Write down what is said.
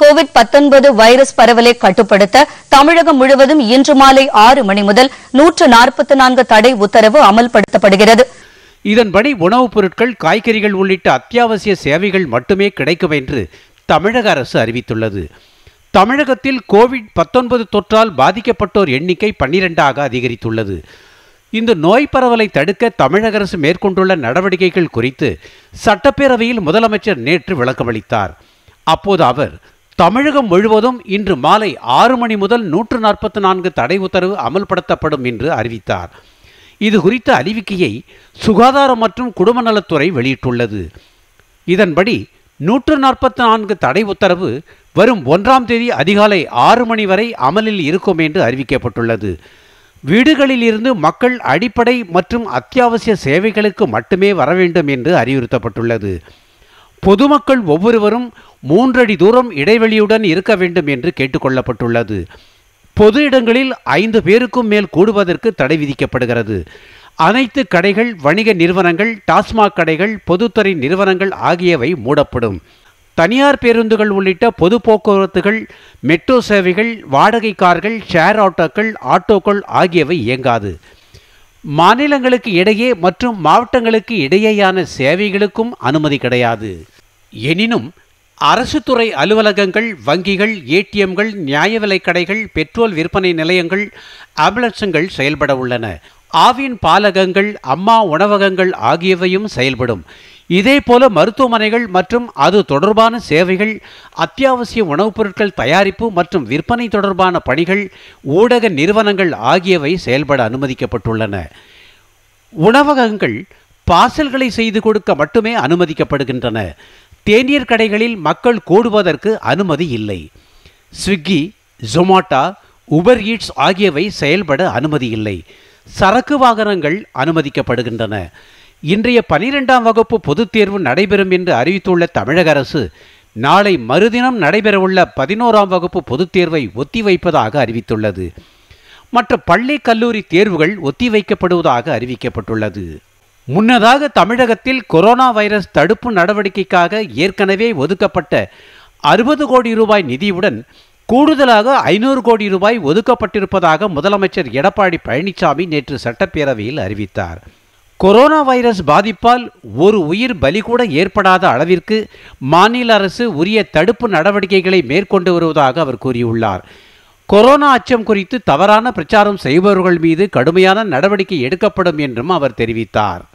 Covid virus பரவலை கட்டுப்படுத்த தமிழகம் முழுவதும் இன்று மாலை ஆறு மணி முதல் நூற்று நாற்பத்தி நான்கு தடை உத்தரவு அமல்படுத்தப்படுகிறது இதன்படி உணவுப் பொருட்கள் காய்கறிகள் உள்ளிட்ட அத்தியாவசிய சேவைகள் மட்டுமே கிடைக்கும் என்று தமிழக அரசு அறிவித்துள்ளது தமிழகத்தில் கோவிட் பத்தொன்பது தொற்றால் பாதிக்கப்பட்டோர் எண்ணிக்கை பன்னிரண்டாக அதிகரித்துள்ளது இந்த நோய் பரவலை தடுக்க தமிழக அரசு மேற்கொண்டுள்ள நடவடிக்கைகள் குறித்து சட்டப்பேரவையில் முதலமைச்சர் நேற்று விளக்கமளித்தார் அப்போது அவர் தமிழகம் முழுவதும் இன்று மாலை ஆறு மணி முதல் நூற்று நாற்பத்தி நான்கு தடை உத்தரவு அமல்படுத்தப்படும் என்று அறிவித்தார் இது குறித்த அறிவிக்கையை சுகாதாரம் மற்றும் குடும்ப நலத்துறை வெளியிட்டுள்ளது இதன்படி நூற்று நாற்பத்தி நான்கு தடை உத்தரவு வரும் ஒன்றாம் தேதி அதிகாலை ஆறு மணி வரை அமலில் இருக்கும் என்று அறிவிக்கப்பட்டுள்ளது வீடுகளில் இருந்து மக்கள் அடிப்படை மற்றும் அத்தியாவசிய சேவைகளுக்கு மட்டுமே வர வேண்டும் என்று அறிவுறுத்தப்பட்டுள்ளது பொதுமக்கள் ஒவ்வொருவரும் மூன்றடி தூரம் இடைவெளியுடன் இருக்க வேண்டும் என்று கேட்டுக்கொள்ளப்பட்டுள்ளது பொது இடங்களில் ஐந்து பேருக்கும் மேல் கூடுவதற்கு தடை விதிக்கப்படுகிறது அனைத்து கடைகள் வணிக நிறுவனங்கள் டாஸ்மாக் கடைகள் பொதுத்துறை நிறுவனங்கள் ஆகியவை மூடப்படும் தனியார் பேருந்துகள் உள்ளிட்ட பொது போக்குவரத்துகள் மெட்ரோ சேவைகள் வாடகை கார்கள் ஷேர் ஆட்டோக்கள் ஆட்டோக்கள் ஆகியவை இயங்காது மாநிலங்களுக்கு இடையே மற்றும் மாவட்டங்களுக்கு இடையேயான சேவைகளுக்கும் அனுமதி கிடையாது எனினும் அரசு துறை அலுவலகங்கள் வங்கிகள் ஏடிஎம்கள் நியாய விலைக் கடைகள் பெட்ரோல் விற்பனை நிலையங்கள் ஆம்புலன்ஸுங்கள் செயல்பட உள்ளன ஆவின் பாலகங்கள் அம்மா உணவகங்கள் ஆகியவையும் செயல்படும் இதேபோல மருத்துவமனைகள் மற்றும் அது தொடர்பான சேவைகள் அத்தியாவசிய உணவுப் பொருட்கள் தயாரிப்பு மற்றும் விற்பனை தொடர்பான பணிகள் ஊடக நிறுவனங்கள் ஆகியவை செயல்பட அனுமதிக்கப்பட்டுள்ளன உணவகங்கள் பார்சல்களை செய்து கொடுக்க மட்டுமே அனுமதிக்கப்படுகின்றன தேநீர் கடைகளில் மக்கள் கூடுவதற்கு அனுமதி இல்லை ஸ்விக்கி ஜொமாட்டா உபர் ஈட்ஸ் ஆகியவை செயல்பட அனுமதி இல்லை சரக்கு வாகனங்கள் அனுமதிக்கப்படுகின்றன இன்றைய பனிரெண்டாம் வகுப்பு பொதுத் தேர்வு நடைபெறும் என்று அறிவித்துள்ள தமிழக அரசு நாளை மறுதினம் நடைபெறவுள்ள பதினோராம் வகுப்பு பொதுத் தேர்வை ஒத்திவைப்பதாக அறிவித்துள்ளது மற்ற பள்ளி கல்லூரி தேர்வுகள் ஒத்திவைக்கப்படுவதாக அறிவிக்கப்பட்டுள்ளது முன்னதாக தமிழகத்தில் கொரோனா வைரஸ் தடுப்பு நடவடிக்கைக்காக ஏற்கனவே ஒதுக்கப்பட்ட அறுபது கோடி ரூபாய் நிதியுடன் கூடுதலாக ஐநூறு கோடி ரூபாய் ஒதுக்கப்பட்டிருப்பதாக முதலமைச்சர் எடப்பாடி பழனிசாமி நேற்று சட்டப்பேரவையில் அறிவித்தார் கொரோனா வைரஸ் பாதிப்பால் ஒரு உயிர் பலி கூட ஏற்படாத அளவிற்கு மாநில அரசு உரிய தடுப்பு நடவடிக்கைகளை மேற்கொண்டு வருவதாக அவர் கூறியுள்ளார் கொரோனா அச்சம் குறித்து தவறான பிரச்சாரம் செய்பவர்கள் மீது கடுமையான நடவடிக்கை எடுக்கப்படும் என்றும் அவர் தெரிவித்தார்